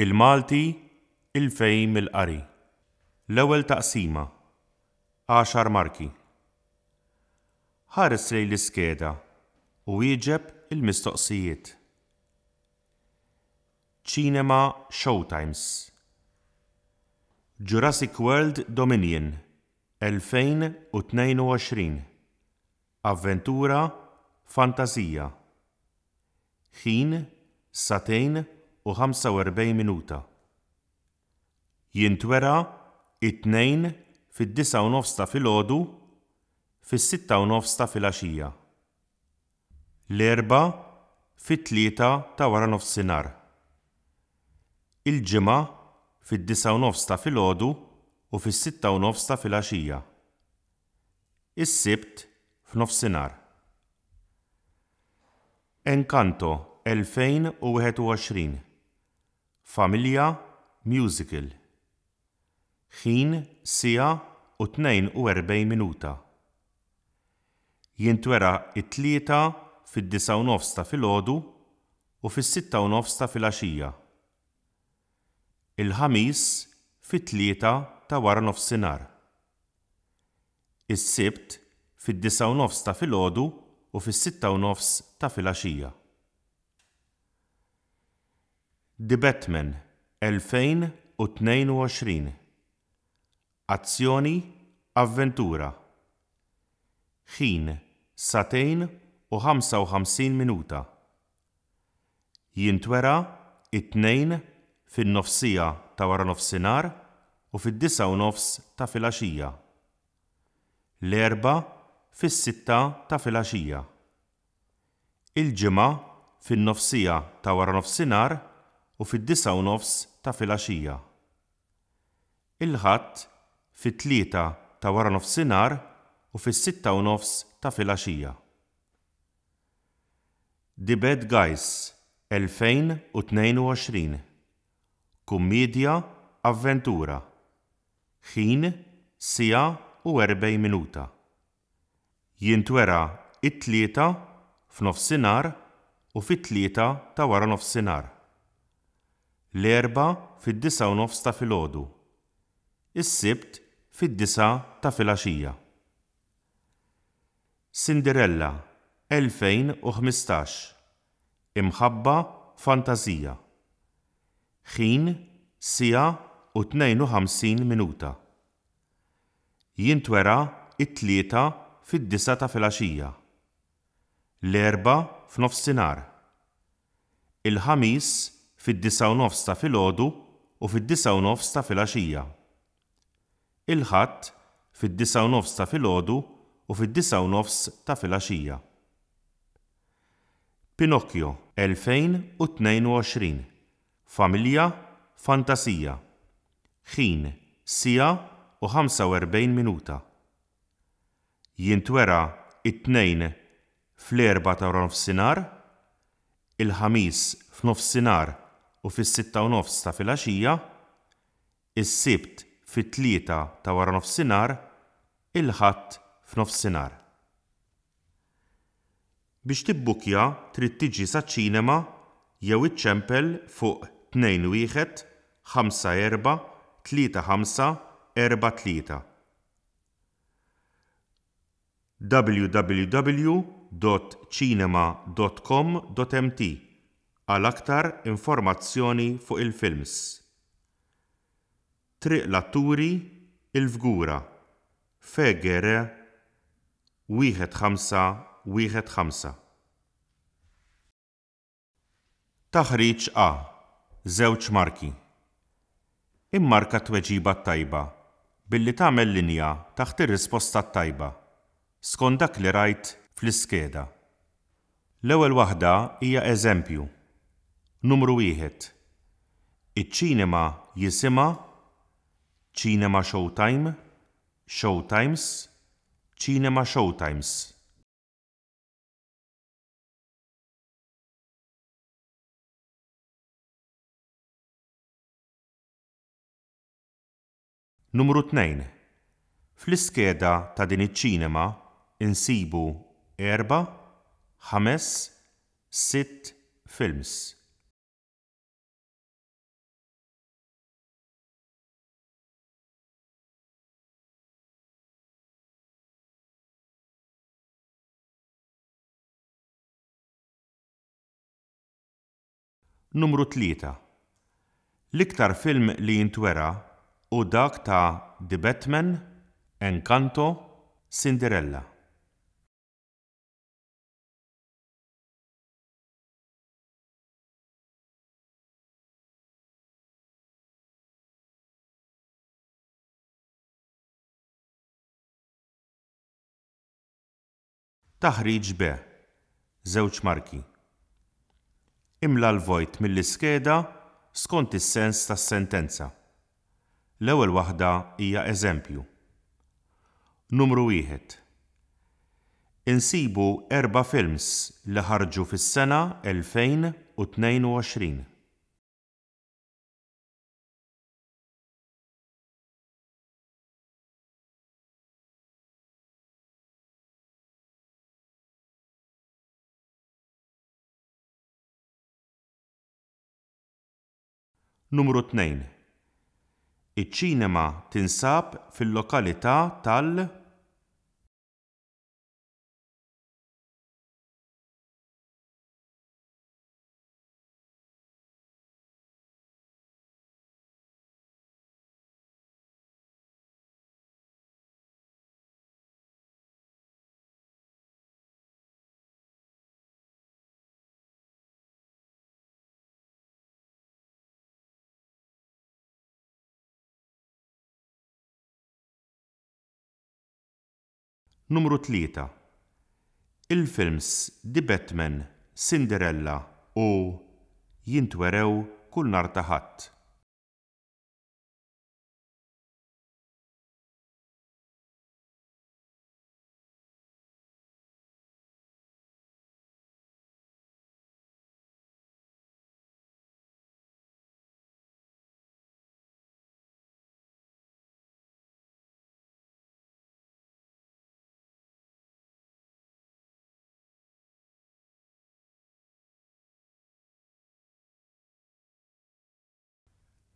Il-Malti, il-fejm il-qari. l ewel taqsima. 10 marki. Ħares lej l-iskeda u jieġeb il-mistoqsijiet. Cinema Showtimes. Jurassic World Dominion 2022. Avventura Fantasija. Ħin Satejn u 45 minuta. Jintwera it-tnejn fid-9 nofs ta' filgħodu fis-6 nofs ta' filgħaxija. L-erba fit-tlieta ta' wara nofsinhar. Il-ġimgħa fid-9 nofs ta' filgħodu u fis-6 nofs ta' filgħaxija. Is-sibt f'nofsinhar. Encanto 2021 Familja musical. Ħin sija u 42 minuta. Jintwera it-tlieta fid-9 nofs ta' filgħodu u fis-6 nofs ta' filgħaxija. Il-ħamis fit-tlieta ta' wara nofsinhar. Is-sibt fid-9 nofs ta' filgħodu u fis-6 nofs ta' filgħaxija. The Batman 2022 Azzjoni Avventura Ħin Satejn u 55 minuta Jintwera it-tnejn fin-nofsija ta' wara nofsinar u fid-disa u nofs ta' filgħaxija. L-erba fis-sitta ta' filgħaxija. Il-ġimgħa fin-nofsija ta' wara u u fid-disa nofs ta' filgħaxija. Il-ħadd fit-tlieta ta' wara nofsinhar u fis-sitta u nofs ta' filgħaxija. Dibed Gajs 2022 Kummedja Avventura Ħin sija u erbej minuta. Jintwera it-tlieta f'nofsinhar u fit-tlieta ta' wara nofsinar l-erba fid-disa u nofs ta' filgħodu. Is-sibt fid-disa ta' filgħaxija. Cinderella 2015 Imħabba Fantazija Ħin sija u 52 minuta Jintwera it-tlieta fid-disa ta' filgħaxija. L-erba f'nofsinhar. Il-ħamis fid-disa ta' filgħodu u fid-disa ta' filgħaxija. Il-ħadd fid-disa ta' filgħodu u fid 19 ta' filgħaxija. Pinocchio 2022 Familja Fantasija Ħin Sija u 45 minuta Jintwera it-tnejn fl-erba ta' nofsinar il-ħamis f'nofsinar u fis-sitta u nofs ta' filaxija, is-sibt fit-tlieta ta' wara nofs sinar, il-ħadd sinar. Biex tibbukja trid tiġi saċ-ċinema jew iċċempel fuq 2 wieħed 5 4 3 5 4 3 www.cinema.com.mt għal aktar informazzjoni fuq il-films. Triq l-atturi il-fgura Fegere 15-15. Taħriġ A Żewġ marki Immarka tweġiba tajba billi tagħmel linja taħt ir-risposta tajba skont dak li rajt fl-iskeda. L-ewwel waħda hija eżempju. Numru 1. Iċ-ċinema jisima ċinema Showtime, Showtimes, ċinema Showtimes. Numru 2. Fl-iskeda ta' din iċ-ċinema insibu erba' ħames, sitt films. Numru 3. L-iktar film li jintwera u dak ta' The Batman, Encanto, Cinderella. Taħriġ B. Zewċ marki imla l-vojt mill-iskeda skont is-sens tas-sentenza. L-ewwel waħda hija eżempju. Numru wieħed. Insibu erba' films li ħarġu fis-sena 2022. Numru 2. Iċ-ċinema tinsab fil-lokalità tal- Numru 3. Il-films The Batman, Cinderella u jintwerew kull nar taħatt.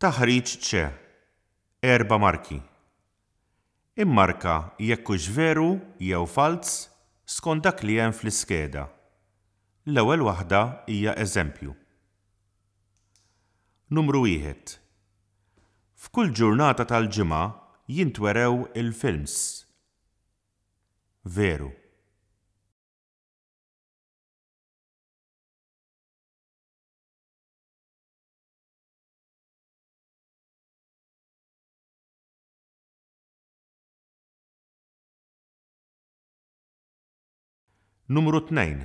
Taħriġ ċe, erba marki. Immarka jekkux veru jew falz skont dak li hemm fl-iskeda. L-ewwel waħda hija eżempju. Numru wieħed. F'kull ġurnata tal-ġimgħa jintwerew il-films. Veru. Numru 2.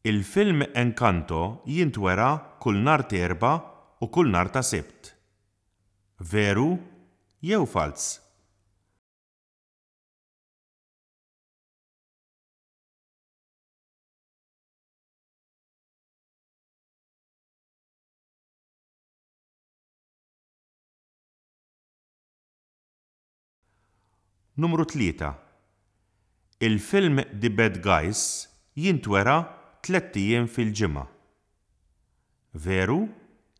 Il-film Encanto jintwera kull nar terba u kull nar ta' sebt. Veru jew fals? Numru 3 Il-film The Bad Guys jintwera tlettijiem fil-ġimma. Veru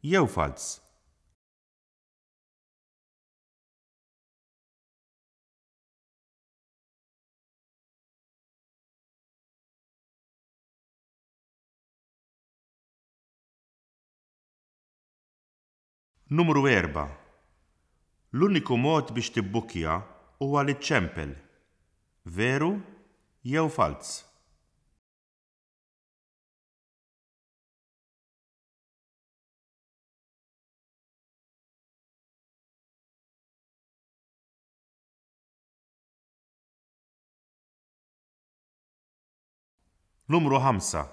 jew fals? Numru 4. L-uniku mod biex tibbukja huwa li ċempel veru jew falz. Numru 5.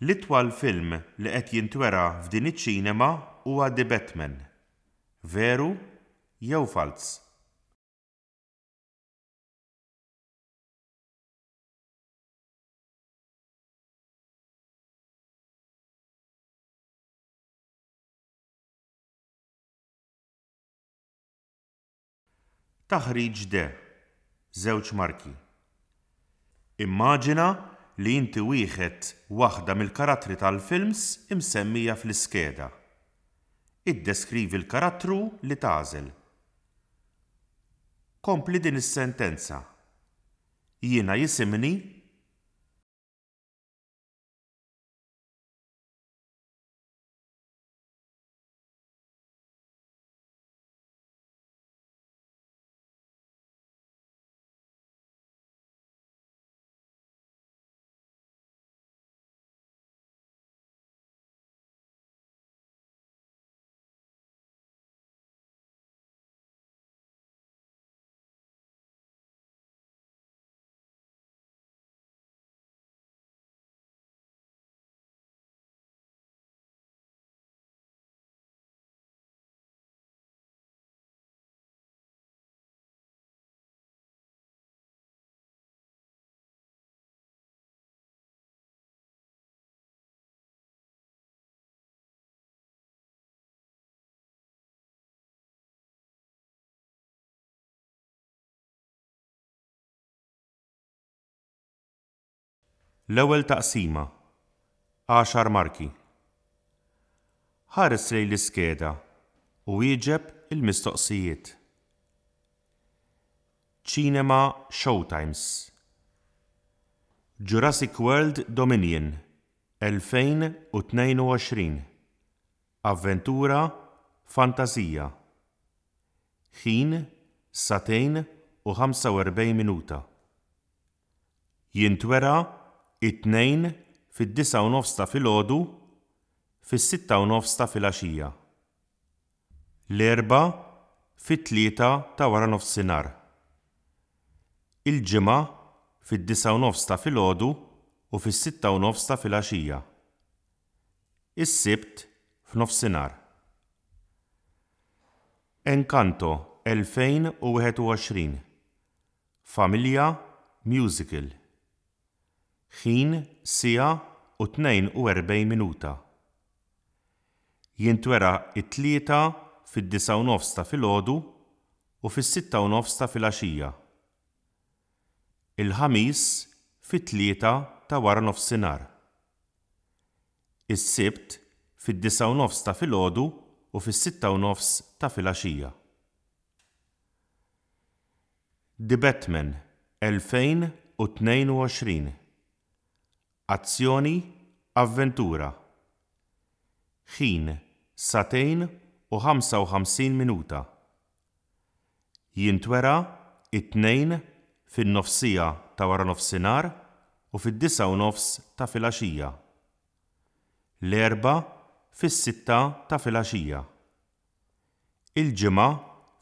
L-itwal film li qed jintwera f'din iċ-ċinema huwa The Batman. Veru jew falz? taħriġ de, zewċ marki. Immaġina li inti wieħed waħda mill-karattri tal-films imsemmija fl-iskeda. Id-deskrivi l-karattru li tażel. Kompli din is-sentenza. Jiena jisimni L-ewwel taqsima. 10 marki. Ħares lejn l-iskeda u jieġeb il-mistoqsijiet. Cinema Showtimes. Jurassic World Dominion 2022. Avventura Fantasija. Ħin satejn u 45 minuta. Jintwera it-tnejn fid-disa u nofs ta' filgħodu fis-sitta u nofs ta' filgħaxija. L-erba fit-tlieta ta' wara nofsinhar. Il-ġimgħa fid-disa u nofs ta' filgħodu u fis-sitta u nofs ta' filgħaxija. Is-sibt f'nofsinhar. Encanto 2021 Familja Musical ħin sija u 42 minuta. Jintwera it-tlieta fid-9 nofs ta' filgħodu u fis-6 nofs ta' filgħaxija. Il-ħamis fit-tlieta ta' wara nofsinhar. Is-sibt fid-9 nofs ta' filgħodu u fis-6 nofs ta' filgħaxija. The Batman 2022 Azzjoni, avventura. Ħin, satejn u 55 minuta. Jintwera it-tnejn fin-nofsija ta' wara nofsinar u fid-disa u nofs ta' filaxija. L-erba fis-sitta ta' filaxija. Il-ġimgħa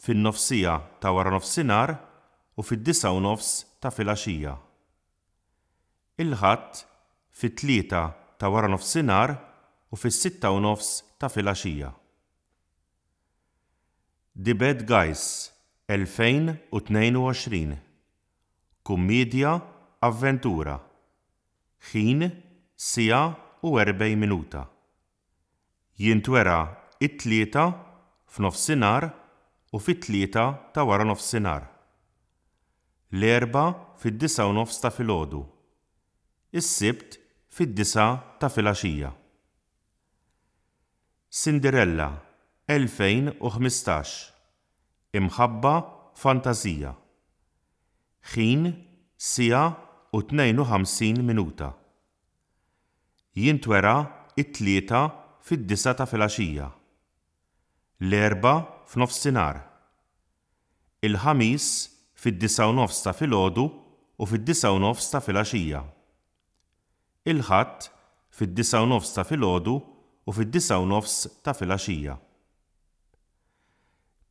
fin-nofsija ta' wara nofsinar u fid-disa u nofs ta' filaxija. Il-ħadd fit-tlieta ta' wara nofsinhar u fis-sitta u nofs ta' filgħaxija. Dibed Guys 2022 Kummedja Avventura Ħin sija u erbej minuta. Jintwera it-tlieta f'nofsinhar u fit-tlieta ta' wara nofsinhar. L-erba fid-disa u nofs ta' filgħodu. Is-sibt fid-disa ta' filgħaxija. Cinderella 2015 Imħabba Fantazija Ħin sija u 52 minuta Jintwera it-tlieta fid-disa ta' filgħaxija. L-erba f'nofsinhar. Il-ħamis fid-disa u nofsta ta' filgħodu u fid-disa u nofsta ta' filgħaxija il ħatt fid-disa u ta' filgħodu u fid-disa u ta' filgħaxija.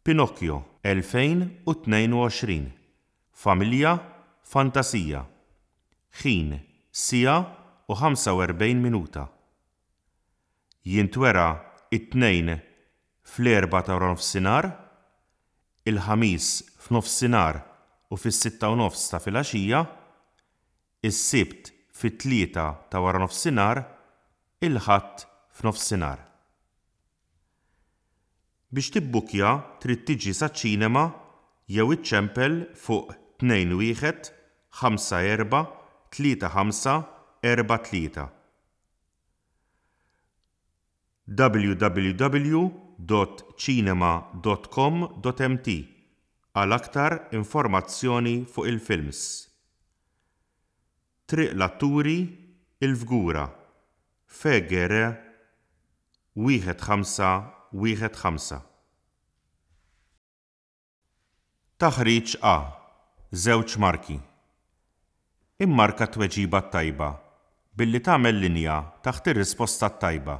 Pinocchio 2022 Familja Fantasija Ħin Sija u 45 minuta Jintwera it-tnejn fl-erba ta' sinar il-ħamis f'nofsinar u fis-sitta u nofs ta' filgħaxija is-sibt fit-tlieta ta' wara nofsinhar il-ħadd f'nofsinhar. Biex tibbukja trid tiġi saċ-ċinema jew iċċempel fuq 2 wieħed 5 4 3 4 3 www.cinema.com.mt għal aktar informazzjoni fuq il-films triq latturi il-fgura, fegere, wieħed ħamsa, wieħed ħamsa. Taħriċ A, zewċ marki. Immarka tweġiba tajba, billi tagħmel linja taħt ir-risposta tajba,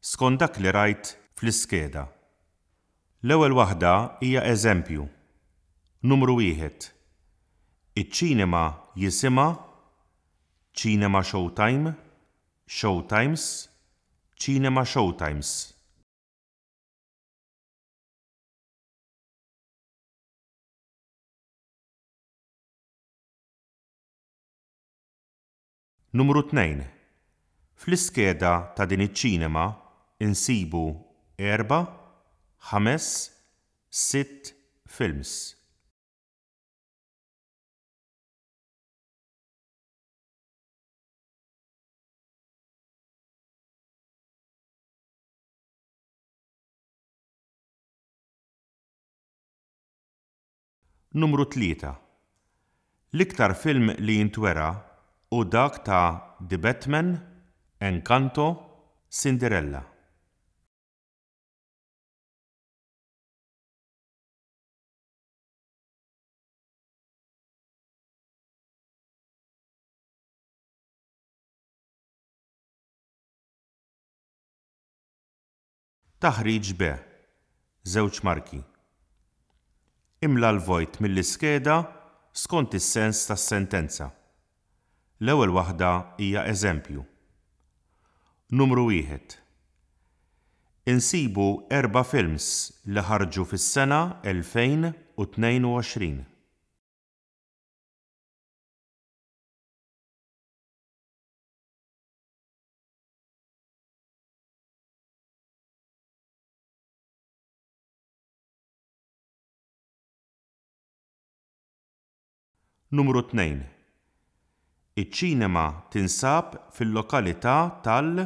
skont dak li rajt fl-iskeda. L-ewwel waħda hija eżempju. Numru wieħed. Iċ-ċinema jisima' Cinema Showtime, Showtimes, Cinema Showtimes. Numru 2. Fl-iskeda ta' din iċ-ċinema insibu erba' 5, 6 films. numru 3. L-iktar film li jintwera u dak ta' The Batman, Encanto, Cinderella. Taħriġ B. Zewċ marki imla l-vojt mill-iskeda skont is-sens tas-sentenza. L-ewwel waħda hija eżempju. Numru 1. Insibu erba' films li ħarġu fis-sena 2022. Numru 2. Iċ-ċinema tinsab fil-lokalità tal-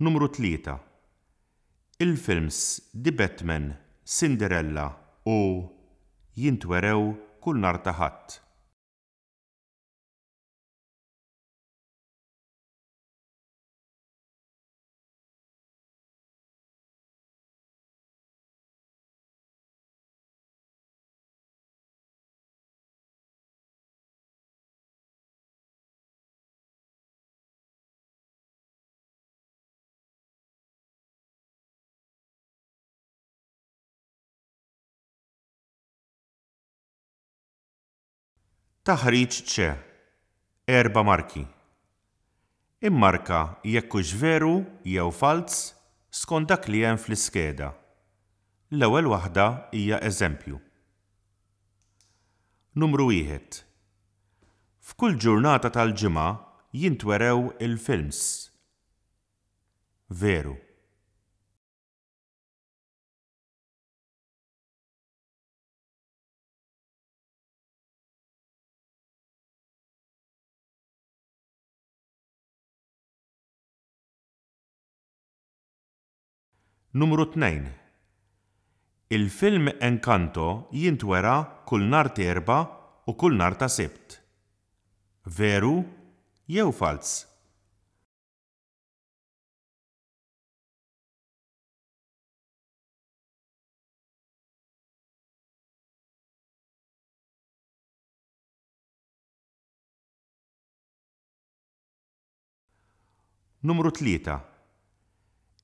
Numru 3. Il-films The Batman, Cinderella u jintwerew kull nar taħat. Taħriġ ċe. Erba marki. Immarka jekk hux veru jew falz skont dak li hemm fl-iskeda. L-ewwel waħda hija eżempju. Numru wieħed. F'kull ġurnata tal-ġimgħa jintwerew il-films. Veru. Numru 2. Il-film Encanto jintwera kull nar terba u kull nar ta' sibt. Veru jew fals? Numru 3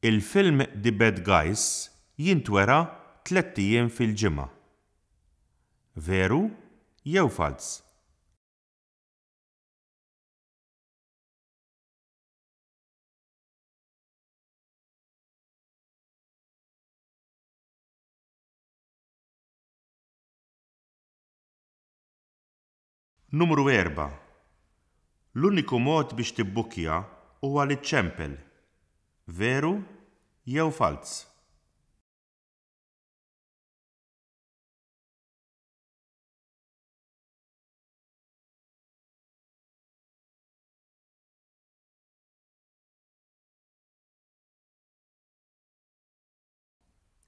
Il-film The Bad Guys jintwera tlettijiem fil-ġimma. Veru jew falz? Numru 4. L-uniku mod biex tibbukja huwa li ċempel. Veru jew falz.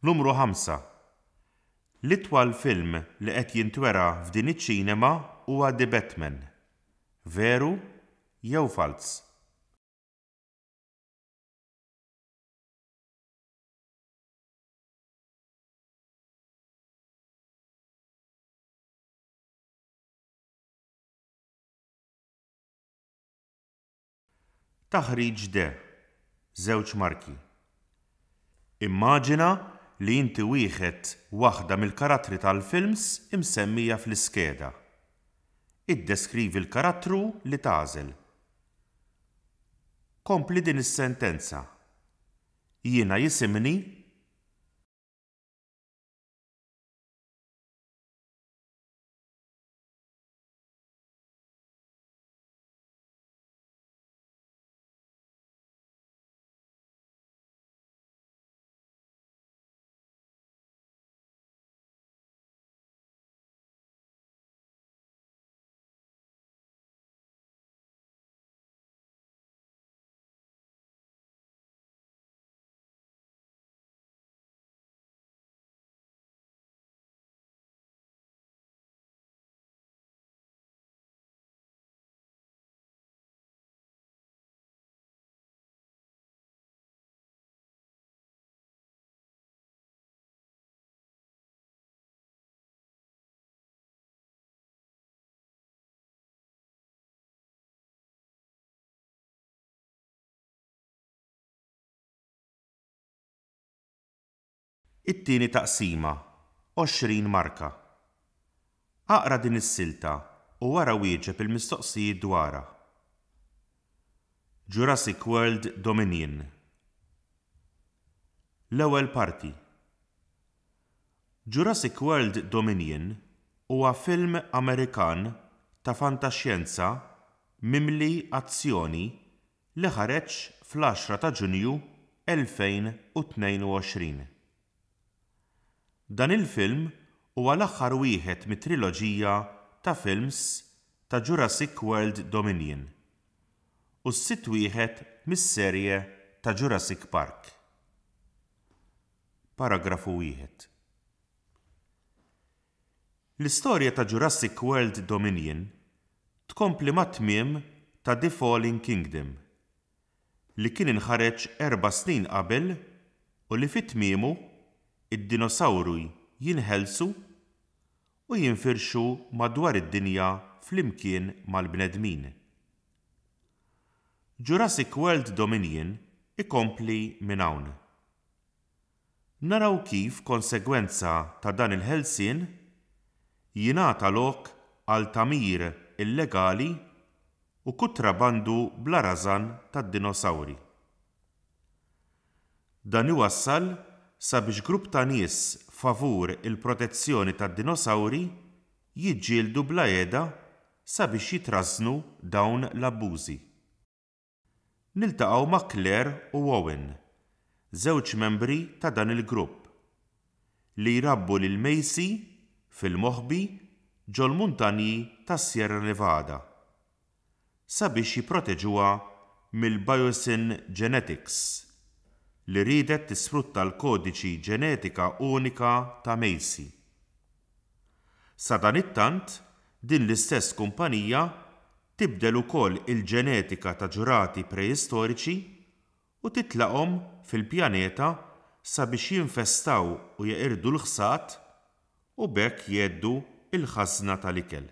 Numru 5. L-itwal film li qed jintwera f'din iċ-ċinema huwa The Batman. Veru jew fals? Taħriġ de, zewċ marki. Immaġina li inti wieħed waħda mill-karattri tal-films imsemmija fl-iskeda. Iddeskrivi l-karattru li tażel. Kompli din is-sentenza. Jiena jisimni it-tieni taqsima 20 marka. Aqra din is-silta u wara wieġeb il-mistoqsijiet dwara. Jurassic World Dominion L-ewwel parti Jurassic World Dominion huwa film Amerikan ta' fantaxjenza mimli azzjoni li ħareġ fl-10 ta' Ġunju 2022. Dan il-film huwa l-aħħar wieħed mit-triloġija ta' films ta' Jurassic World Dominion u s-sitt wieħed mis-serje ta' Jurassic Park. Paragrafu wieħed. L-istorja ta' Jurassic World Dominion tkompli mat-tmiem ta' The Falling Kingdom li kien inħareġ erba snin qabel u li fit-tmiemu id dinosauri jinħelsu u jinfirxu madwar id-dinja flimkien mal-bnedmin. Jurassic World Dominion ikompli minn hawn. Naraw kif konsegwenza ta' dan il-ħelsien jingħata lok għal tamir illegali u kutrabandu bla razan tad-dinosawri. Dan iwassal sabiex grupp ta' nies favur il-protezzjoni tad dinosauri jiġġieldu bla jeda sabiex jitraznu dawn l-abbużi. Niltaqgħu ma' Claire u Owen, żewġ membri ta' dan il-grupp, li jrabbu lil Macy fil-moħbi ġol muntani tas Sierra Nevada sabiex jiproteġuha mill-biosin genetics li ridet tisfrutta l-kodiċi ġenetika unika ta' Macy. Sadan it-tant, din l-istess kumpanija tibdel ukoll il-ġenetika ta' ġurati preistoriċi u titlaqhom fil-pjaneta sabiex jinfestaw u jeqirdu l-ħsat u bekk jeddu il-ħazna tal-ikel.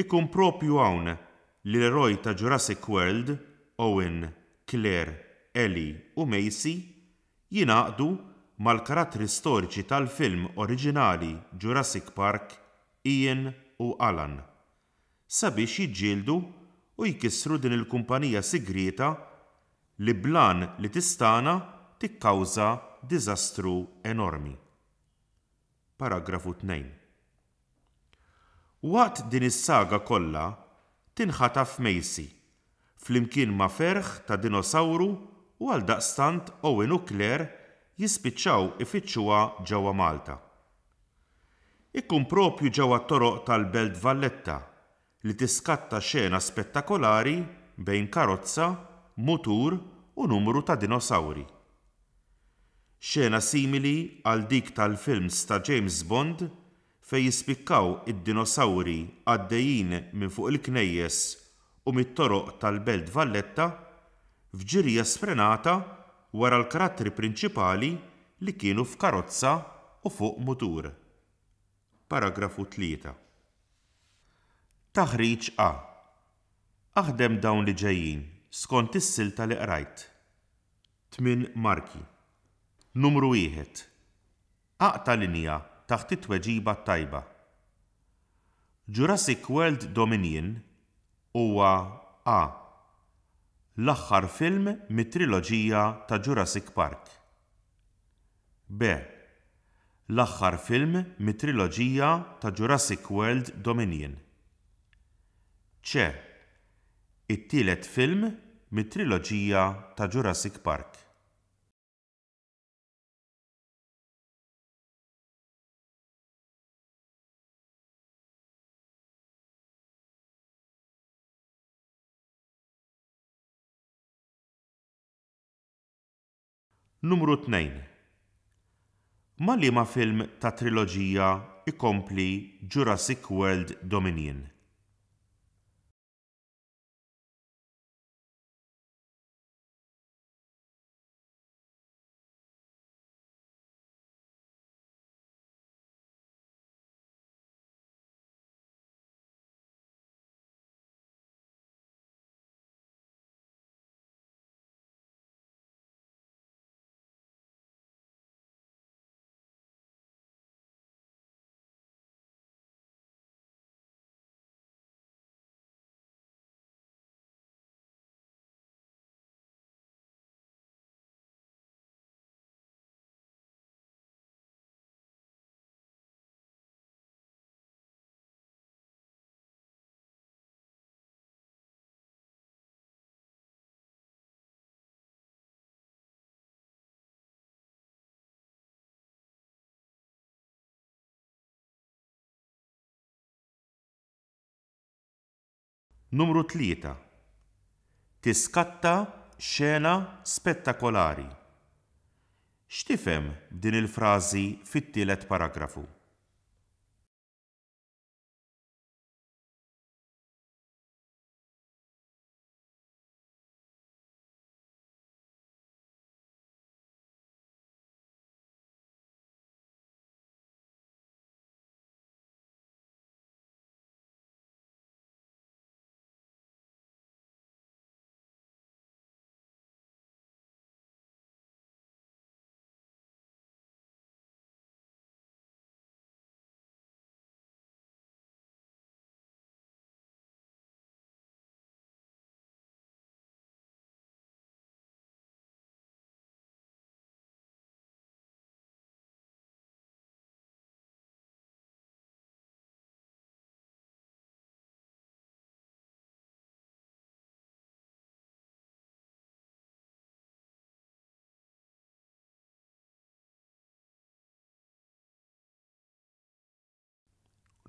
Ikun propju hawn li l-eroj ta' Jurassic World, Owen Claire Eli u Macy jinaqdu mal-karattri storiċi tal-film oriġinali Jurassic Park Ian u Alan sabiex jiġġieldu u jkissru din il-kumpanija sigrieta li blan li tistana tikkawża diżastru enormi. Paragrafu 2. Waqt din is-saga kollha tinħataf Macy flimkien ma' ferħ ta' dinosawru u għal daqstant Owen u Claire jispiċċaw ifittxuha ġewwa Malta. Ikkun propju ġewwa toroq tal-Belt Valletta li tiskatta xena spettakolari bejn karozza, mutur u numru ta' dinosauri. Xena simili għal dik tal-films ta' James Bond fej jispikkaw id-dinosauri għaddejjin minn fuq il-knejjes u mit-toroq tal-Belt Valletta fġirija sfrenata wara l karatri prinċipali li kienu f'karozza u fuq mutur. Paragrafu 3. Taħriġ A. Aħdem dawn li ġejjin skont is-silta li qrajt. 8 marki. Numru 1. Aqta linja taħt it-tweġiba tajba. Jurassic World Dominion huwa A l-aħħar film mit-triloġija ta' Jurassic Park. B. L-aħħar film mit-triloġija ta' Jurassic World Dominion. C. It-tielet film mit-triloġija ta' Jurassic Park. Numru 2. Ma li ma film ta' triloġija ikompli Jurassic World Dominion. Numru 3. Tiskatta xena spettakolari. Xtifem din il-frażi fit-tielet paragrafu?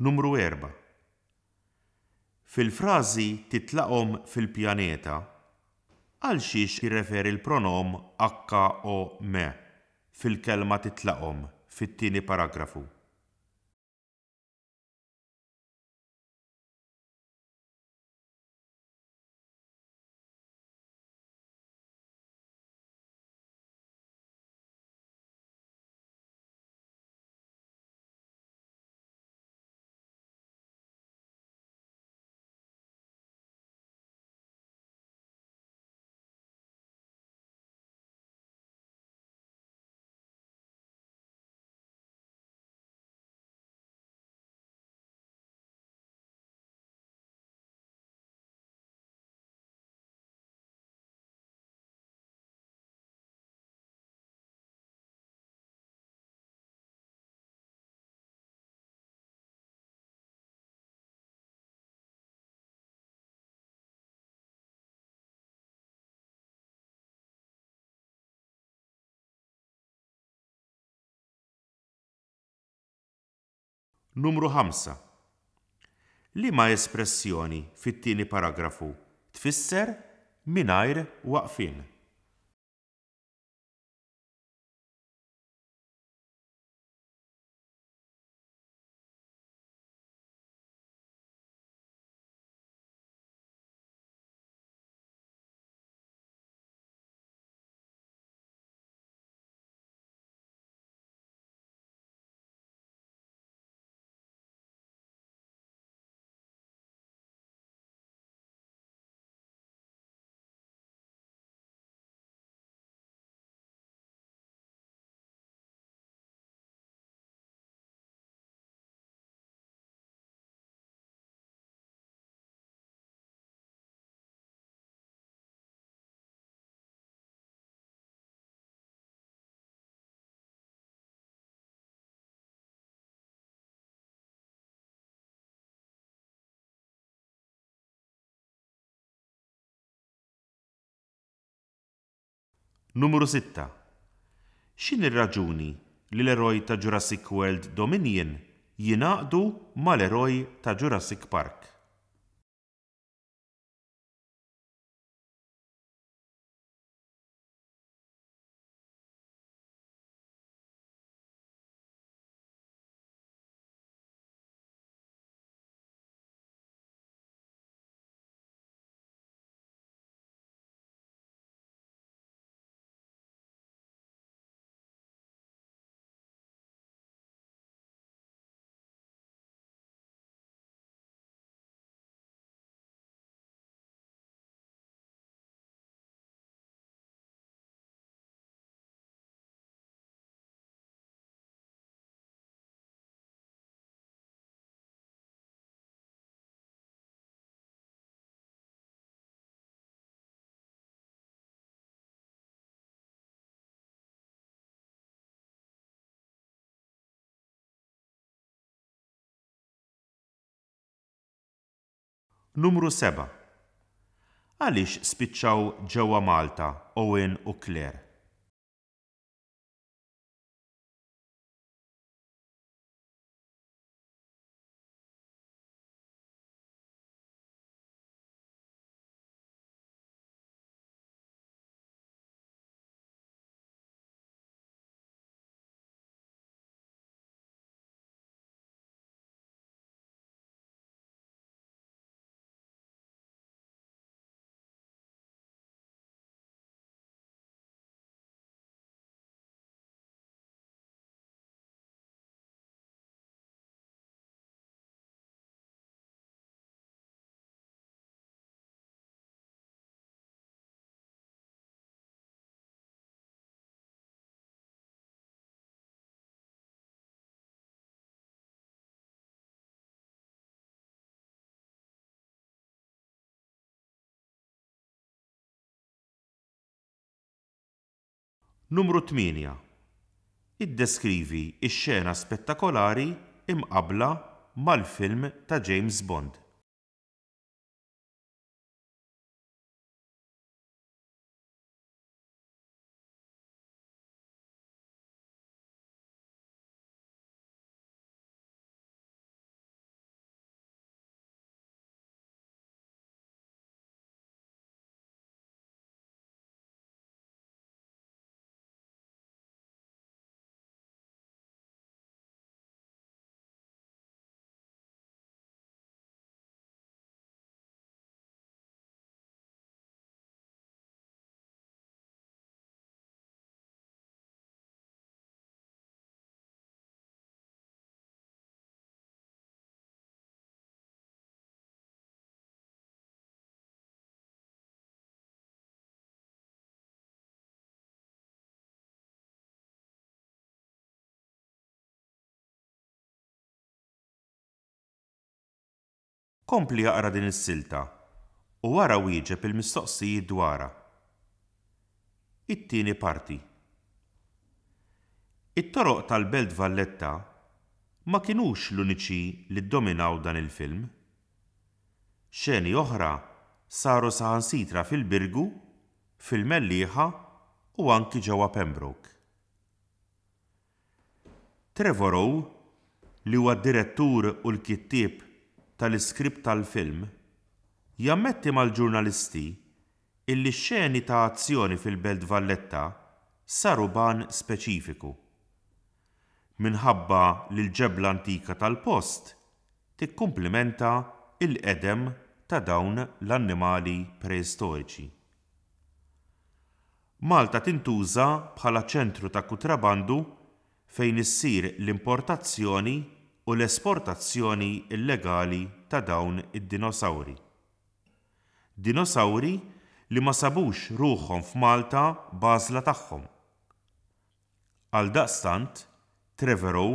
Numru 4. Fil-frażi titlaqhom fil-pjaneta għal xiex jirreferi l-pronom akka o me fil-kelma titlaqhom fit-tieni paragrafu. Numru 5. Lima espressjoni fit-tieni paragrafu tfisser minajr waqfin. Numru 6. Xin ir-raġuni li l-eroj ta' Jurassic World Dominion jinaqdu mal-eroj ta' Jurassic Park? Numru 7. Għaliex spiċċaw ġewwa Malta, Owen u Claire? Numru 8. Iddeskrivi ix-xena spettakolari imqabla mal-film ta' James Bond. Kompli jaqra din is-silta u wara wieġeb il-mistoqsijiet dwara. It-tieni parti. It-toroq tal-Belt Valletta ma kinux l-uniċi li dominaw dan il-film. Xeni oħra saru saħansitra fil-Birgu, fil-Melliħa u anki ġewwa Pembroke. Trevorow, li huwa direttur u l-kittieb tal-iskript tal-film jammetti mal-ġurnalisti illi xeni ta' azzjoni fil-Belt Valletta saru ban speċifiku. Minħabba li l-ġebla antika tal-post tikkumplimenta il-edem ta' dawn l-annimali preistoriċi. Malta tintuża bħala ċentru ta' kutrabandu fejn issir l-importazzjoni u l-esportazzjoni illegali ta' dawn id dinosauri Dinosauri li ma sabux ruħhom f'Malta bażla tagħhom. Għal daqstant, Trevero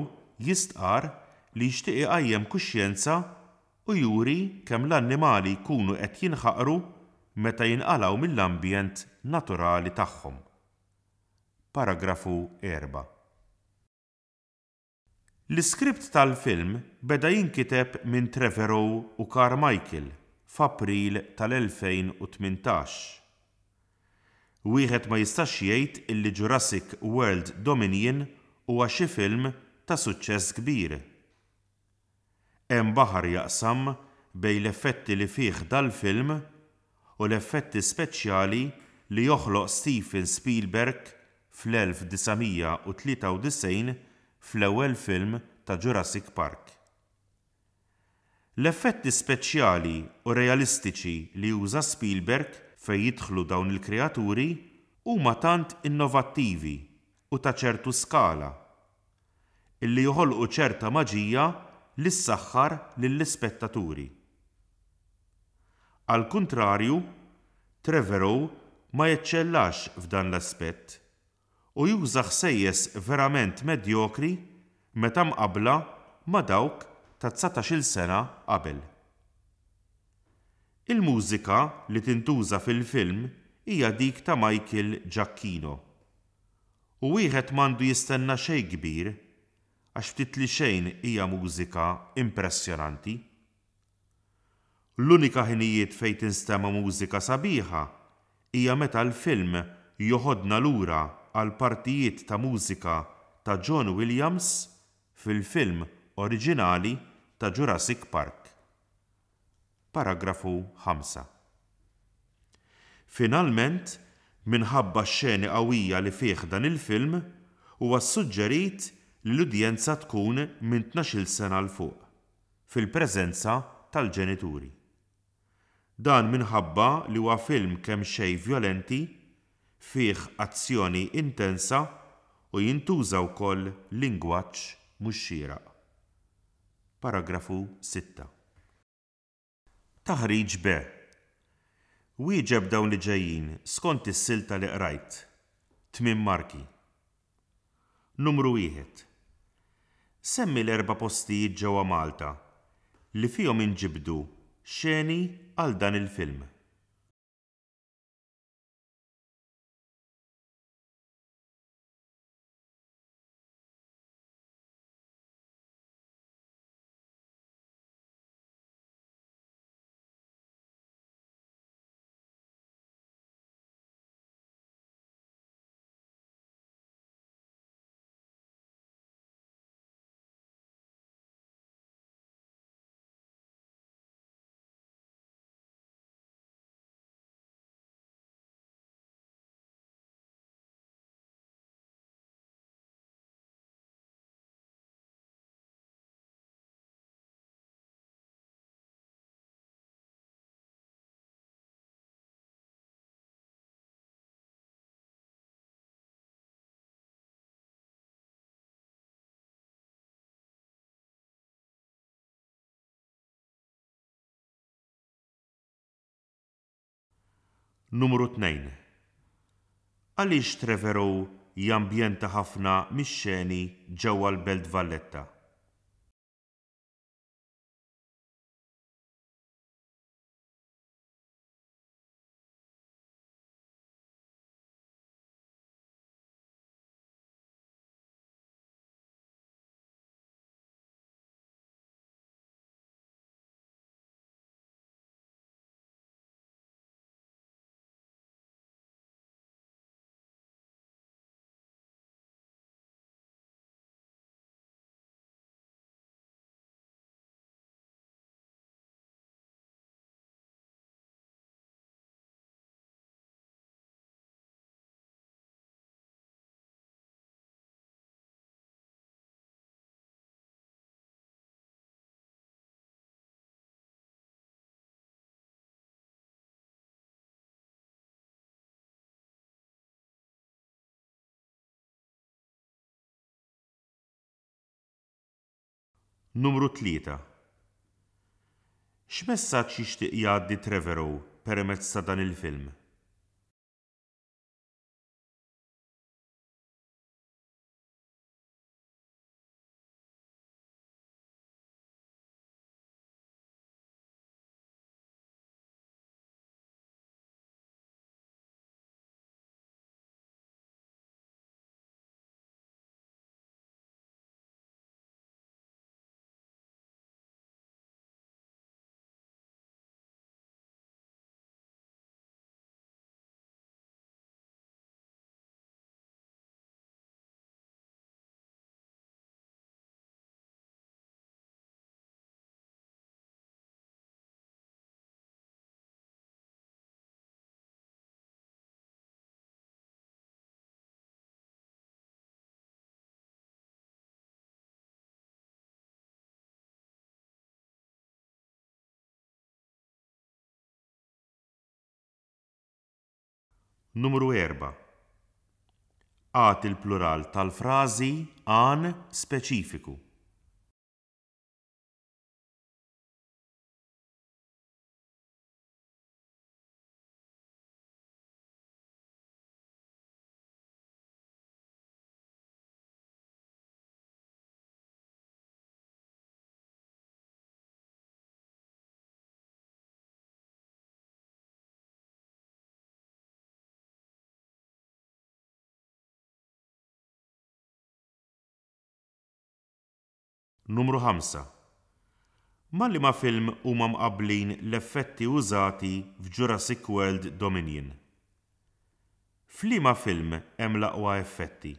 jistqar li jixtieq iqajjem kuxjenza u juri kemm l-annimali jkunu qed jinħaqru meta jinqalaw mill-ambjent naturali tagħhom. Paragrafu 4. L-iskript tal-film beda jinkiteb minn Treverow u Carmichael f'April tal-2018. Wieħed ma jistax jgħid illi Jurassic World Dominion huwa xi film ta' suċċess kbir. Hemm baħar jaqsam bej l-effetti li fih dal-film u l-effetti speċjali li joħloq Steven Spielberg fl-1993 fl-ewwel film ta' Jurassic Park. L-effetti speċjali u realistiċi li juża Spielberg fej jidħlu dawn il-kreaturi huma tant innovattivi u ta' ċertu skala illi joħolqu ċerta maġija li s-saxħar lill-ispettaturi. Al kontrarju, Trevorrow ma jeċċellax f'dan l-aspett u juża ħsejjes verament medjokri meta mqabla ma dawk ta' 19-il sena qabel. Il-mużika li tintuża fil-film hija dik ta' Michael Giacchino. U wieħed mandu jistenna xej kbir għax ftit li xejn hija mużika impressjonanti. L-unika ħinijiet fejn tinstema' mużika sabiħa hija meta l-film joħodna lura għal partijiet ta' mużika ta' John Williams fil-film oriġinali ta' Jurassic Park. Paragrafu 5. Finalment, minħabba xeni qawwija li fih dan il-film, huwa suġġerit li l-udjenza tkun minn 12 sena l fuq, fil-preżenza tal-ġenituri. Dan minħabba li huwa film kemm xej violenti fih azzjoni intensa u jintuża wkoll lingwaġġ mhux xieraq. Paragrafu 6. Taħriġ B. Wieġeb dawn li ġejjin skont is-silta li qrajt. Tmim marki. Numru 1. Semmi l-erba postijiet ġewwa Malta li fihom inġibdu xeni għal dan il-film. numru 2. Għaliex treverow jambjenta ħafna mix-xeni ġewwa l-Belt Valletta? Numru 3. X'messaġġ jixtieq jgħaddi Treverow permezz ta' dan il-film? Numru 4. Għat il-plural tal-frazi għan speċifiku. Numru 5. Malli ma film huma mqablin l-effetti użati f'Jurassic World Dominion. Flima film hemm effetti.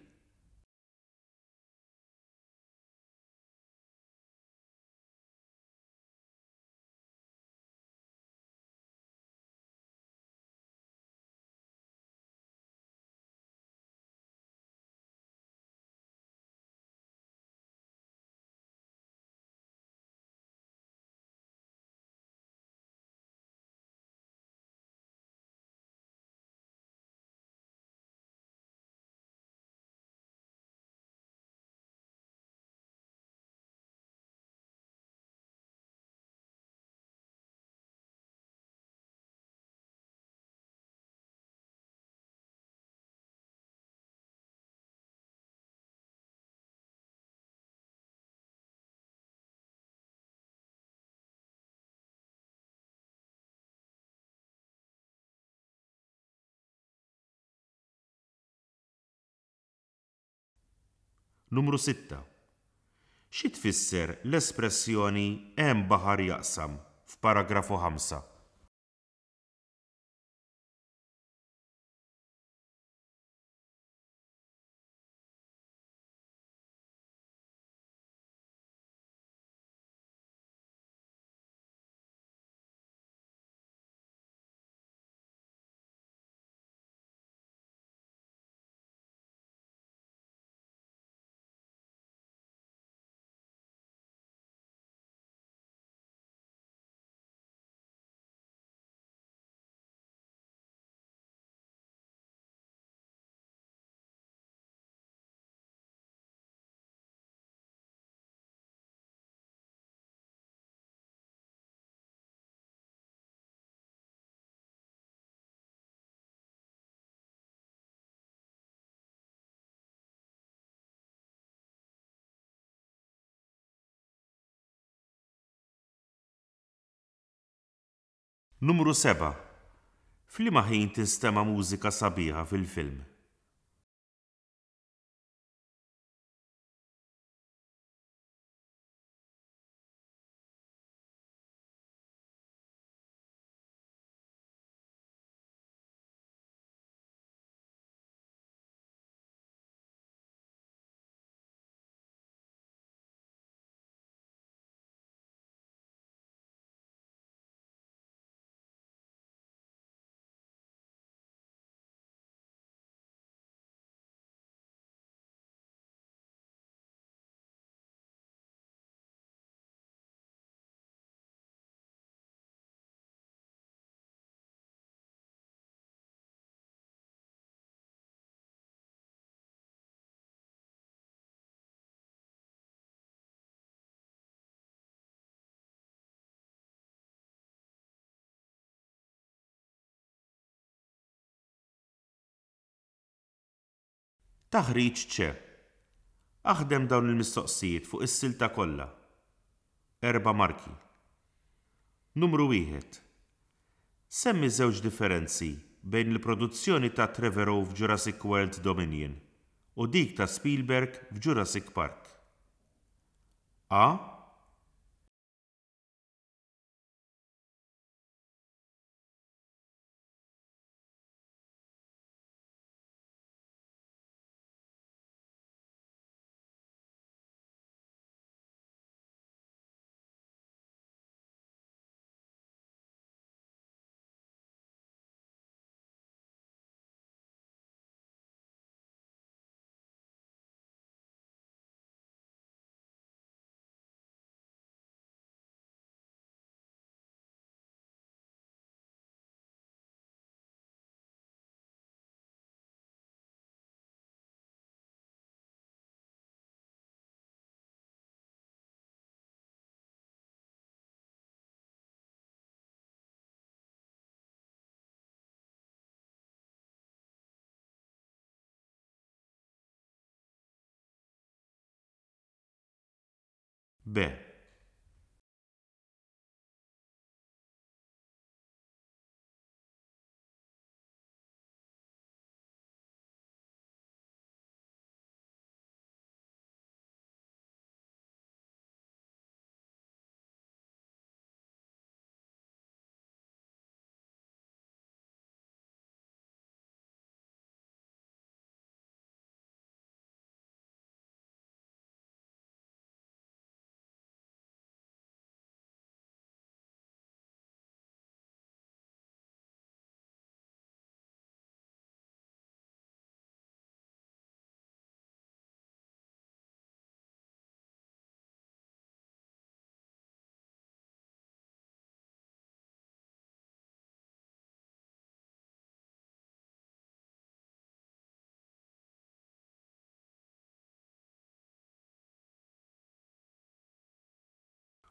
Numru 6. Xi tfisser l-espressjoni hemm baħar jaqsam f'paragrafu 5? Numru 7. Fli ħin tinstema' mużika sabiħa fil-film. Taħriġ ċe. Aħdem dawn il-mistoqsijiet fuq is-silta kollha. Erba' marki. Numru wieħed. Semmi żewġ differenzi bejn il-produzzjoni ta' Trevorrow f'Jurassic World Dominion u dik ta' Spielberg f'Jurassic Park. A. B.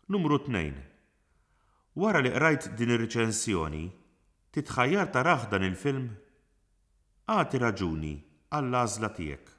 Numru 2. Wara li qrajt din ir-riċensjoni, titħajjar taraħ dan il-film? Għati raġuni għall-għażla tiegħek.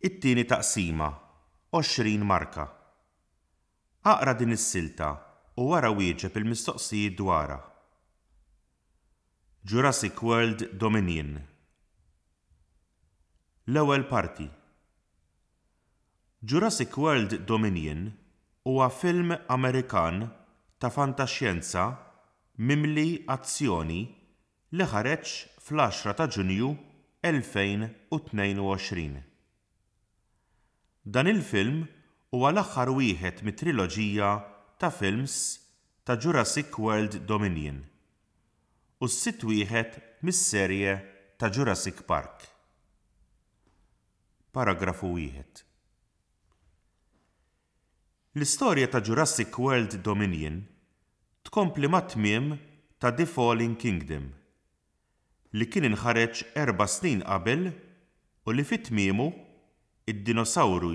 it-tieni taqsima 20 marka. Aqra din is-silta u wara wieġeb il-mistoqsijiet dwara. Jurassic World Dominion L-ewwel parti Jurassic World Dominion huwa film Amerikan ta' fantaxjenza mimli azzjoni li ħareġ fl-10 ta' Ġunju 2022. Dan il-film huwa l-aħħar wieħed mit-triloġija ta' films ta' Jurassic World Dominion u s-sitt wieħed mis-serje ta' Jurassic Park. Paragrafu wieħed. L-istorja ta' Jurassic World Dominion tkompli mat-tmiem ta' The Falling Kingdom li kien inħareġ erba snin qabel u li fit-tmiemu id-dinosawru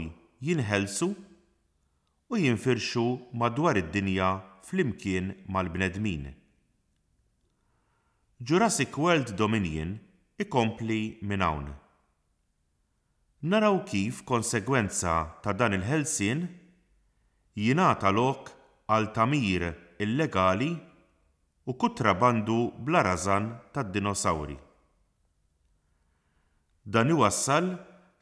jinħelsu u jinfirxu madwar id-dinja flimkien mal-bnedmin. Jurassic World Dominion ikompli minn hawn. Naraw kif konsegwenza ta' dan il-ħelsien jingħata lok għal tamir illegali u bandu bla razan tad-dinosawri. Dan iwassal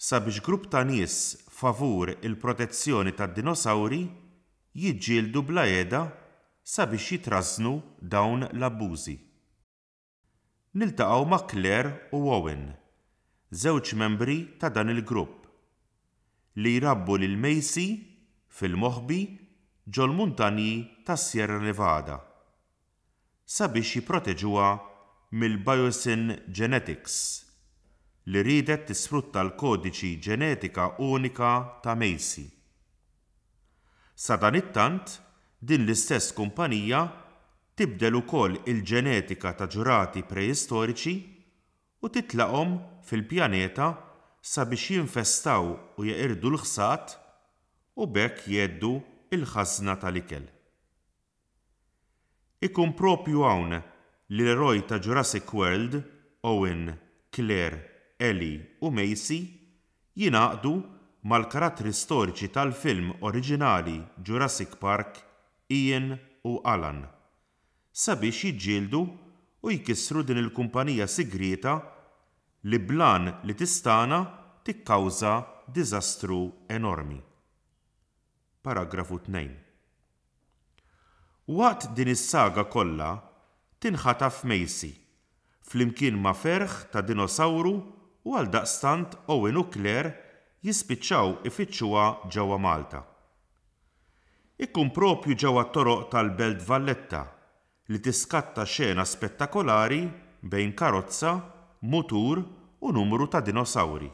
sabiex grupp ta' nies favur il-protezzjoni tad dinosauri jiġġieldu bla jeda sabiex jitraznu dawn l-abbużi. Niltaqgħu ma' Claire u Owen, żewġ membri ta' dan il-grupp li jrabbu lil Macy fil-moħbi ġol muntani ta' Sierra Nevada sabiex jiproteġuha mill-biosin genetics li ridet tisfrutta l-kodiċi ġenetika unika ta' Macy. Sadan it-tant, din l-istess kumpanija tibdel ukoll il-ġenetika ta' ġurati preistoriċi u titlaqhom fil-pjaneta sabiex jinfestaw u jeqirdu l-ħsat u bekk jeddu il-ħazna tal-ikel. Ikun propju hawn li l-eroj ta' Jurassic World, Owen Claire Eli u Macy jinaqdu mal-karattri storiċi tal-film oriġinali Jurassic Park Ian u Alan sabiex jiġġieldu u jkissru din il-kumpanija sigrita li blan li tistana tikkawża diżastru enormi. Paragrafu 2. Waqt din is-saga kollha tinħataf Macy flimkien ma' ferħ ta' dinosawru u għal daqstant Owen u Claire jispiċċaw ifittxuha ġewwa Malta. Ikkun propju ġewwa toroq tal-Belt Valletta li tiskatta xena spettakolari bejn karozza, mutur u numru ta' dinosauri.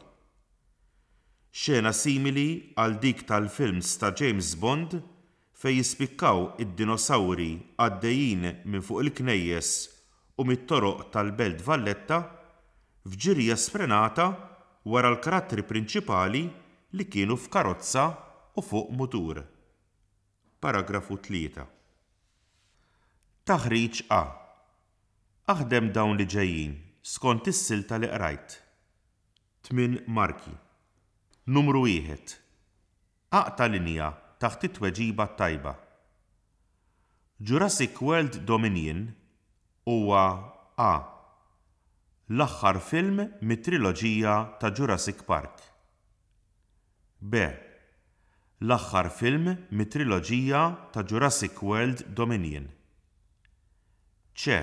Xena simili għal dik tal-films ta' James Bond fej jispikkaw id-dinosauri għaddejjin minn fuq il-knejjes u mit-toroq tal-Belt Valletta fġirija sfrenata wara l-karattri prinċipali li kienu f'karozza u fuq mutur. Paragrafu 3. Taħriġ A. Aħdem dawn li ġejjin skont is-silta li qrajt. Tmin marki. Numru 1. Aqta linja taħt it-tweġiba tajba. Jurassic World Dominion huwa A l-aħħar film mit-triloġija ta' Jurassic Park. B. L-aħħar film mit-triloġija ta' Jurassic World Dominion. C.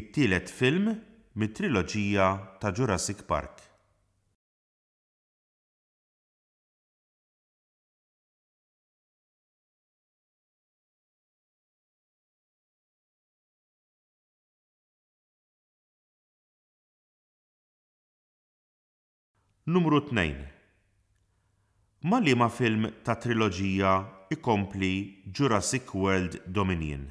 It-tielet film mit-triloġija ta' Jurassic Park. Numru 2. Ma li ma film ta' triloġija ikompli Jurassic World Dominion.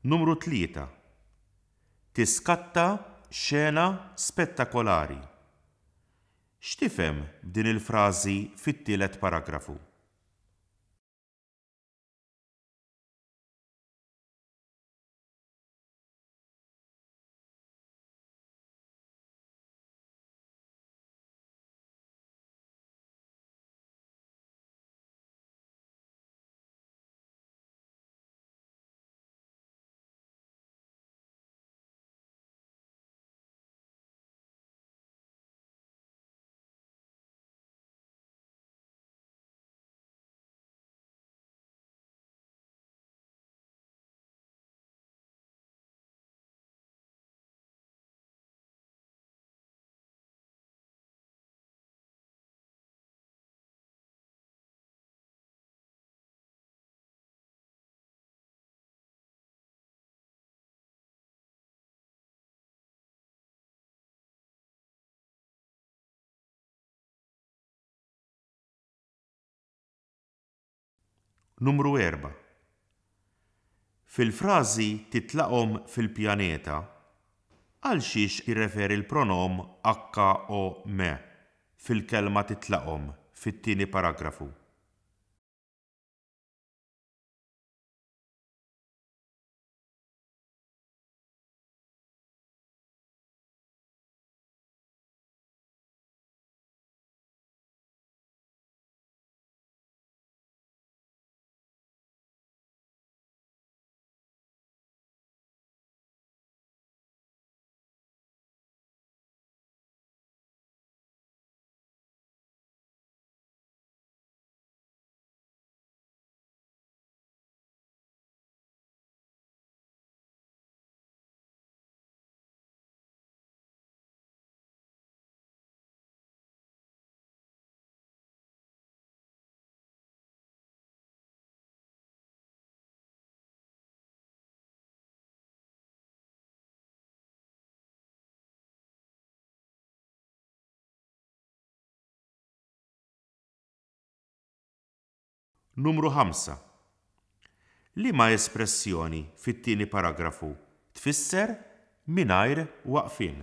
Numru 3. Tiskatta xena spettakolari. Xtifem din il-frażi fit-tielet paragrafu? Numru 4. Fil-frażi titlaqhom fil-pjaneta għal xiex jirreferi l-pronom akka o me fil-kelma titlaqhom fit-tieni paragrafu. Numru 5. Lima espressjoni fit-tieni paragrafu tfisser minajr waqfin.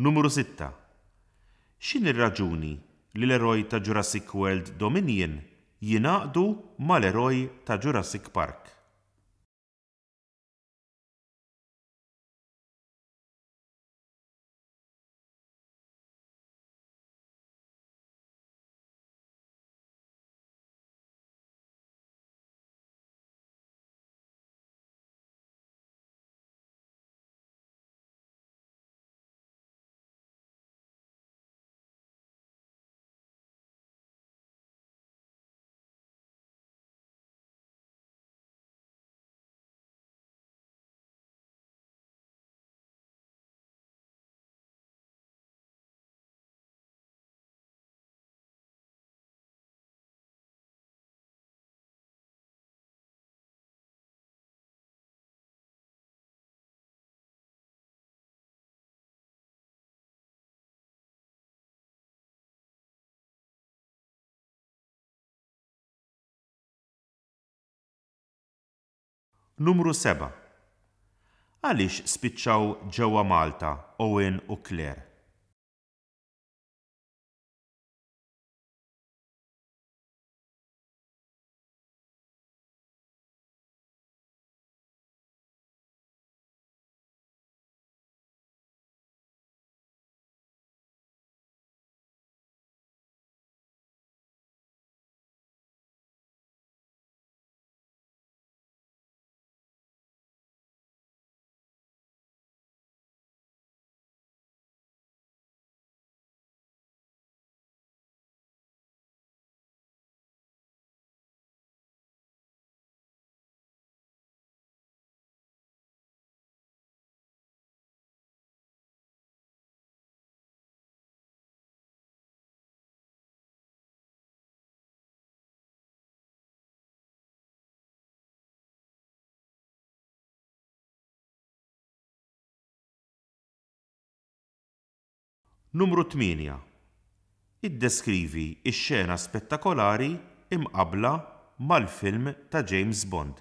Numru 6. Xin ir-raġuni li l-eroj ta' Jurassic World Dominion jinaqdu mal-eroj ta' Jurassic Park? Numru 7. Għaliex spiċċaw ġewwa Malta, Owen u Claire? Numru 8. Iddeskrivi x xena spettakolari imqabla mal-film ta' James Bond.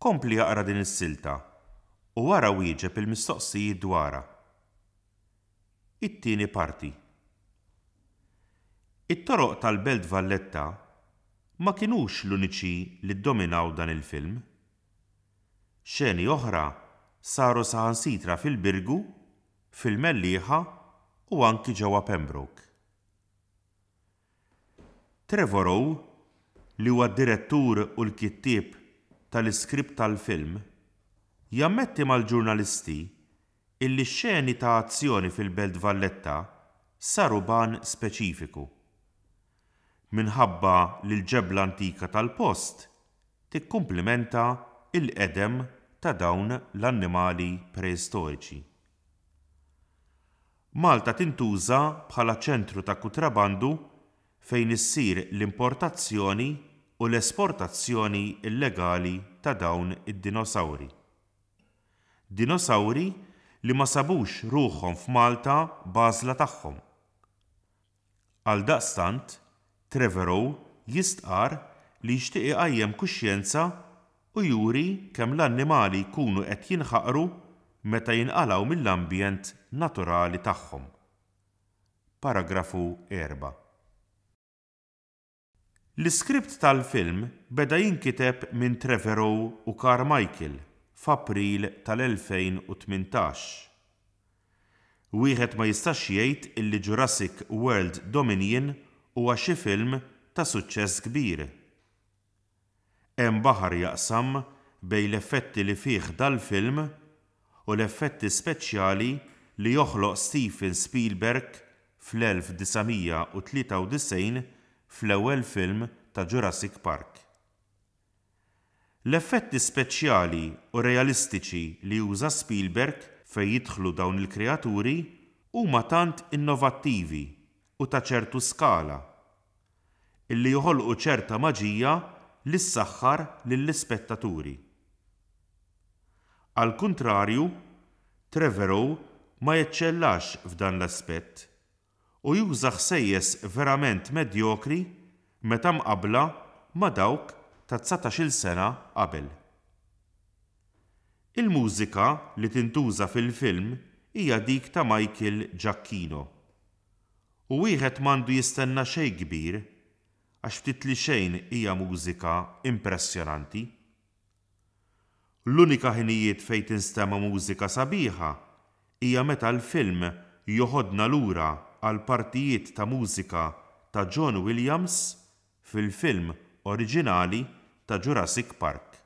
Kompli jaqra din is-silta u wara wieġeb il-mistoqsijiet dwara. It-tieni parti. It-toroq tal-Belt Valletta ma kinux l-uniċi li dominaw dan il-film. Xeni oħra saru saħansitra fil-Birgu, fil-Melliħa u anki ġewwa Pembroke. Trevorow, li huwa direttur u l-kittieb tal-iskript tal-film jammetti mal-ġurnalisti illi xeni ta' azzjoni fil-Belt Valletta saru ban speċifiku. Minħabba li l-ġebla antika tal-post tikkumplimenta il-edem ta' dawn l-annimali preistoriċi. Malta tintuża bħala ċentru ta' kutrabandu fejn issir l-importazzjoni u l-esportazzjoni illegali ta' dawn id dinosauri Dinosauri li ma sabux ruħhom f'Malta bażla tagħhom. Għal daqstant, Trevorrow jistqar li jixtieq iqajjem kuxjenza u juri kemm l-annimali jkunu qed jinħaqru meta jinqalaw mill-ambjent naturali tagħhom. Paragrafu 4. L-iskript tal-film beda jinkiteb minn Trevorrow u Carmichael f'April tal-2018. Wieħed ma jistax jgħid illi Jurassic World Dominion huwa xi film ta' suċċess kbir. Hemm baħar jaqsam bejn l-effetti li fih dal-film u l-effetti speċjali li joħloq Steven Spielberg fl-1993 fl-ewwel film ta' Jurassic Park. L-effetti speċjali u realistiċi li juża Spielberg fej jidħlu dawn il-kreaturi huma tant innovattivi u ta' ċertu skala illi joħolqu ċerta maġija li saħħar lill-ispettaturi. Al kontrarju, Trevorrow ma jeċċellax f'dan l-aspett u juża ħsejjes verament medjokri meta mqabla ma dawk ta' 19-il sena qabel. Il-mużika li tintuża fil-film hija dik ta' Michael Giacchino. U wieħed mandu jistenna xejn kbir għax ftit li xejn hija mużika impressjonanti. L-unika ħinijiet fejn tinstema' mużika sabiħa hija meta l-film joħodna lura għal partijiet ta' mużika ta' John Williams fil-film oriġinali ta' Jurassic Park.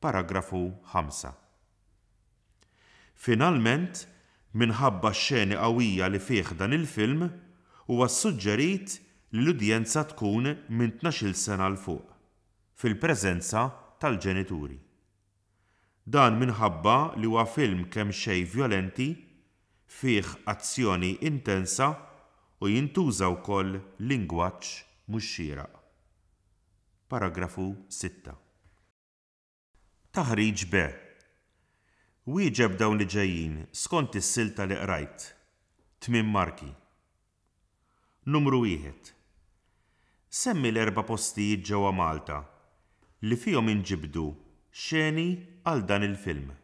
Paragrafu 5. Finalment, minħabba xeni qawwija li fih dan il-film, huwa suġġerit li l-udjenza tkun minn 12 sena l fuq, fil-preżenza tal-ġenituri. Dan minħabba li huwa film kemm xej violenti fih azzjoni intensa u jintuża wkoll lingwaġġ mhux xieraq. Paragrafu 6. Taħriġ B. Wieġeb dawn li ġejjin skont is-silta li qrajt. Tmim marki. Numru 1. Semmi l-erba' postijiet ġewwa Malta li fihom inġibdu xeni għal dan il-film.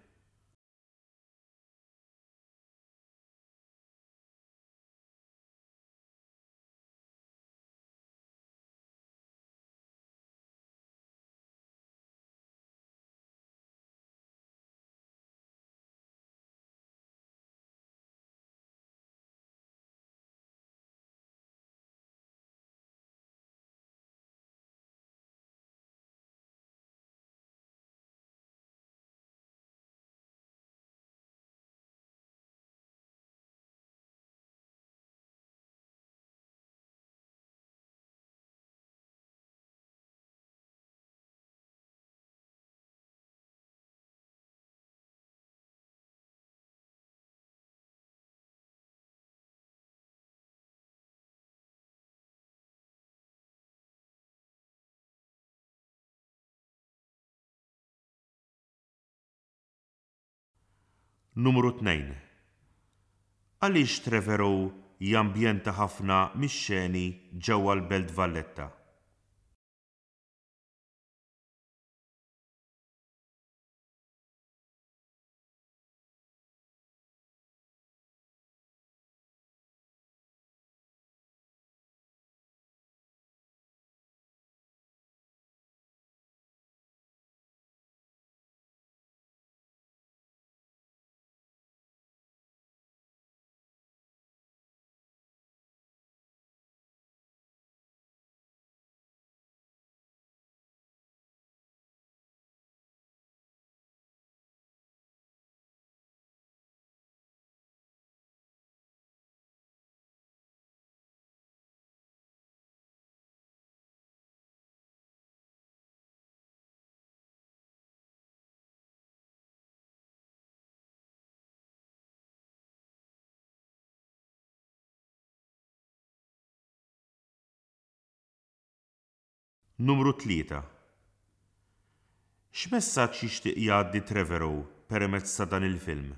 Numru 2. Għaliex treverow jambjenta ħafna mix-xeni ġewwa l-Belt Valletta? Numru 3. X'messaġġ jixtieq jgħaddi Treverow permezz ta' dan il-film?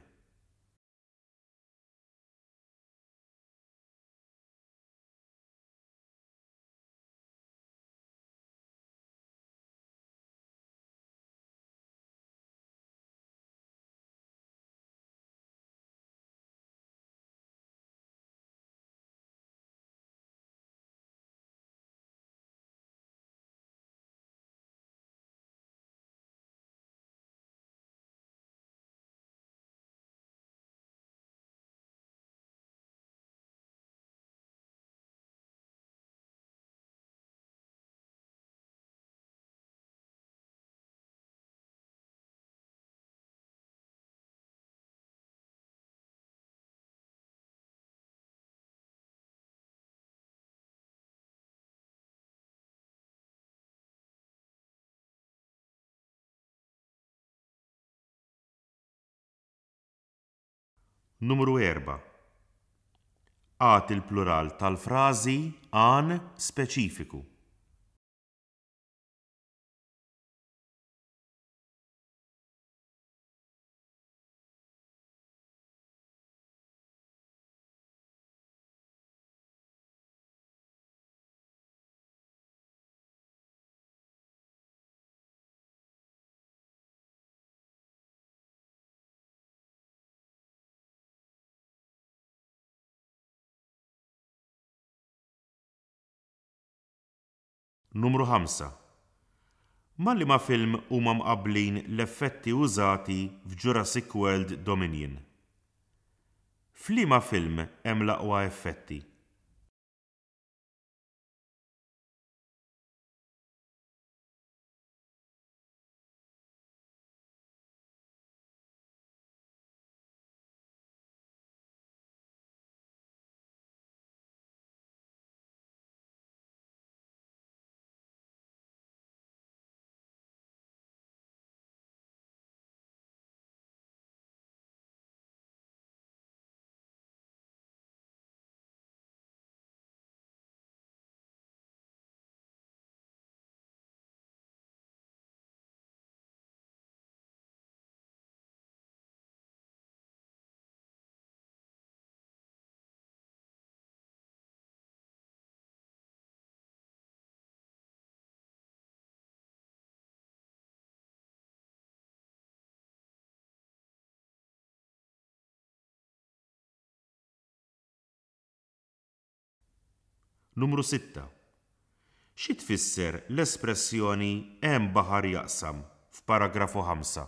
Numru 4. Għat il-plural tal frażi għan speċifiku. Numru 5. Ma li ma film huma mqablin l-effetti użati f'Jurassic World Dominion. Flima film hemm l-aqwa effetti. Numru 6. Xi tfisser l-espressjoni hemm baħar jaqsam f'paragrafu 5?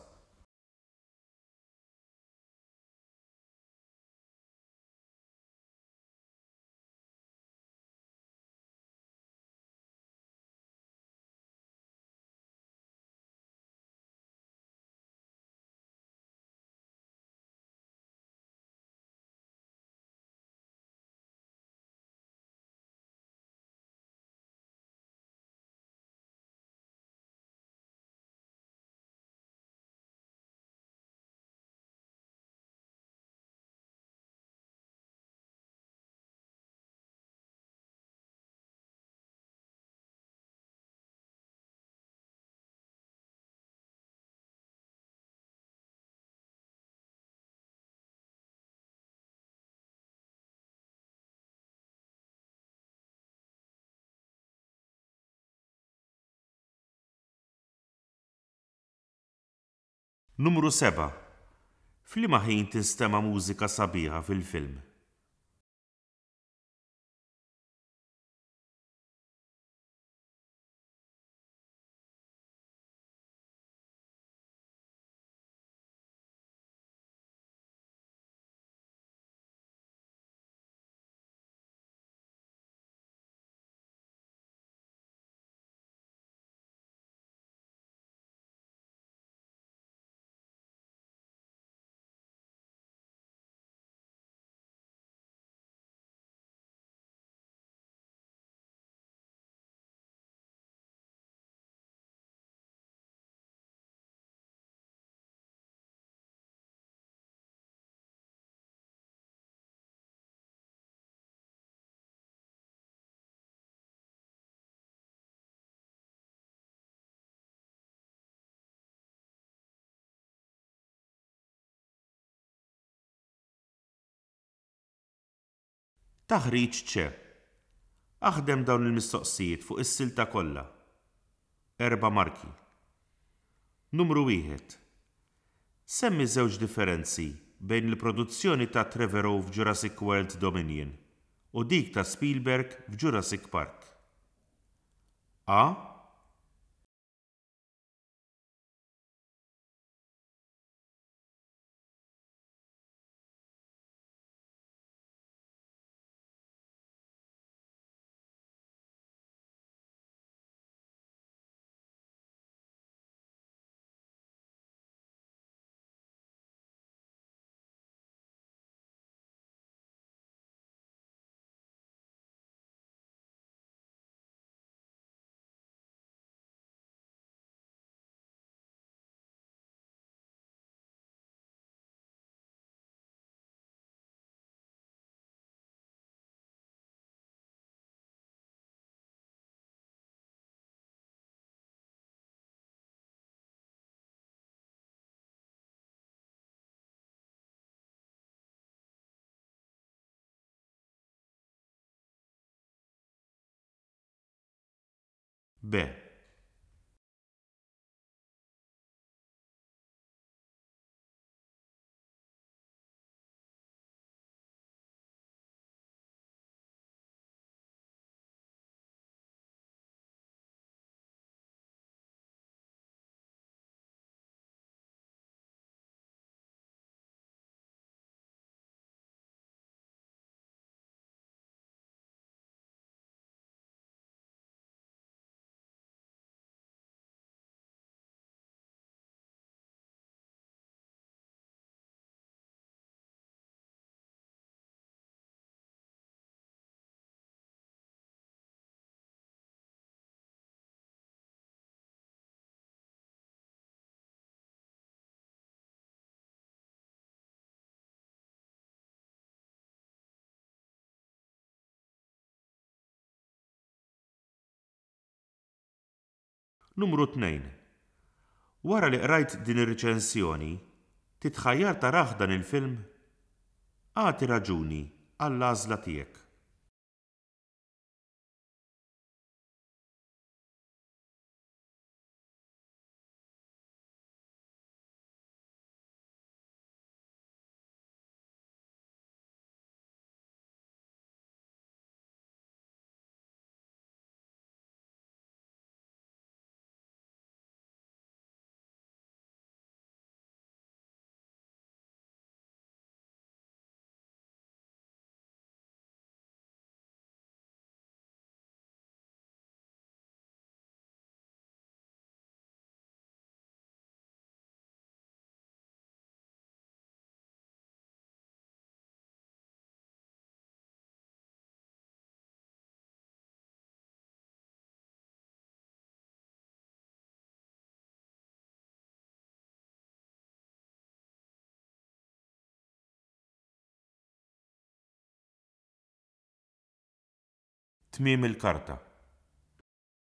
Numru 7. Flima ħin tinstema' mużika sabiħa fil-film. Taħriġ ċe. Aħdem dawn il-mistoqsijiet fuq is-silta kollha. Erba marki. Numru wieħed. Semmi żewġ differenzi bejn il-produzzjoni ta' Trevorrow f'Jurassic World Dominion u dik ta' Spielberg f'Jurassic Park. A. B. Numru 2. Wara li qrajt din ir-riċensjoni, titħajjar taraħdan dan il-film? Għati raġuni għall-għażla tiegħek. تميم الكارتة